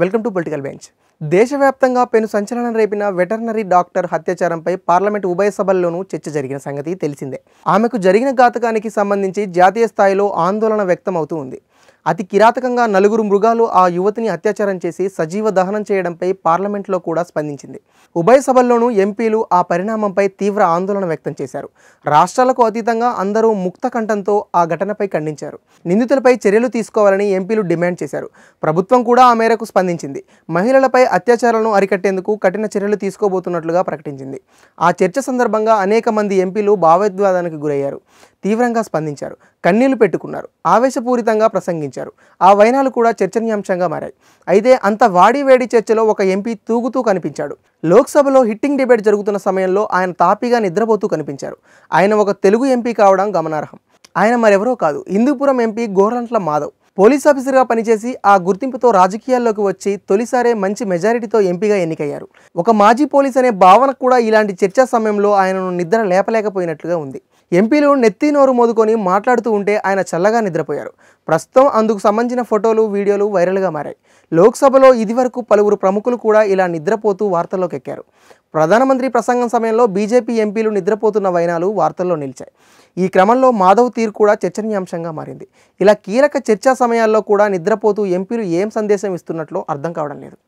Welcome to Political Bench. దేశవ్యాప్తంగా పెను సంచలనం రేపిన వెటర్నరీ డాక్టర్ హత్యాచారంపై పార్లమెంట్ ఉభయ సభల్లోనూ చర్చ జరిగిన సంగతి తెలిసిందే ఆమెకు జరిగిన ఘాతకానికి సంబంధించి జాతీయ స్థాయిలో ఆందోళన వ్యక్తం అవుతూ ఉంది అతి కిరాతకంగా నలుగురు మృగాలు ఆ యువతిని అత్యాచారం చేసి సజీవ దహనం చేయడంపై పార్లమెంట్లో కూడా స్పందించింది ఉభయ సభల్లోనూ ఎంపీలు ఆ పరిణామంపై తీవ్ర ఆందోళన వ్యక్తం చేశారు రాష్ట్రాలకు అతీతంగా అందరూ ముక్త కంఠంతో ఆ ఘటనపై ఖండించారు నిందితులపై చర్యలు తీసుకోవాలని ఎంపీలు డిమాండ్ చేశారు ప్రభుత్వం కూడా ఆ మేరకు స్పందించింది మహిళలపై అత్యాచారాలను అరికట్టేందుకు కఠిన చర్యలు తీసుకోబోతున్నట్లుగా ప్రకటించింది ఆ చర్చ సందర్భంగా అనేక మంది ఎంపీలు భావోద్వేదానికి గురయ్యారు తీవ్రంగా స్పందించారు కన్నీళ్లు పెట్టుకున్నారు ఆవేశపూరితంగా ప్రసంగించారు ఆ వైనాలు కూడా చర్చనీయాంశంగా మారాయి అయితే అంత వాడి వేడి చర్చలో ఒక ఎంపీ తూగుతూ కనిపించాడు లోక్సభలో హిట్టింగ్ డిబేట్ జరుగుతున్న సమయంలో ఆయన తాపీగా నిద్రపోతూ కనిపించారు ఆయన ఒక తెలుగు ఎంపీ కావడం గమనార్హం ఆయన మరెవరో కాదు హిందూపురం ఎంపీ గోరంట్ల మాధవ్ పోలీస్ ఆఫీసర్గా పనిచేసి ఆ గుర్తింపుతో రాజకీయాల్లోకి వచ్చి తొలిసారే మంచి మెజారిటీతో ఎంపీగా ఎన్నికయ్యారు ఒక మాజీ పోలీస్ అనే భావన కూడా ఇలాంటి చర్చా సమయంలో ఆయనను నిద్ర లేపలేకపోయినట్లుగా ఉంది ఎంపీలు నెత్తి నోరు మోదుకొని మాట్లాడుతూ ఉంటే ఆయన చల్లగా నిద్రపోయారు ప్రస్తుతం అందుకు సంబంధించిన ఫోటోలు వీడియోలు వైరల్గా మారాయి లోక్సభలో ఇదివరకు పలువురు ప్రముఖులు కూడా ఇలా నిద్రపోతూ వార్తల్లోకి ఎక్కారు ప్రధానమంత్రి ప్రసంగం సమయంలో బీజేపీ ఎంపీలు నిద్రపోతున్న వైనాలు వార్తల్లో నిలిచాయి ఈ క్రమంలో మాధవ్ తీరు కూడా చర్చనీయాంశంగా మారింది ఇలా కీలక చర్చా సమయాల్లో కూడా నిద్రపోతూ ఎంపీలు ఏం సందేశం ఇస్తున్నట్లో అర్థం కావడం లేదు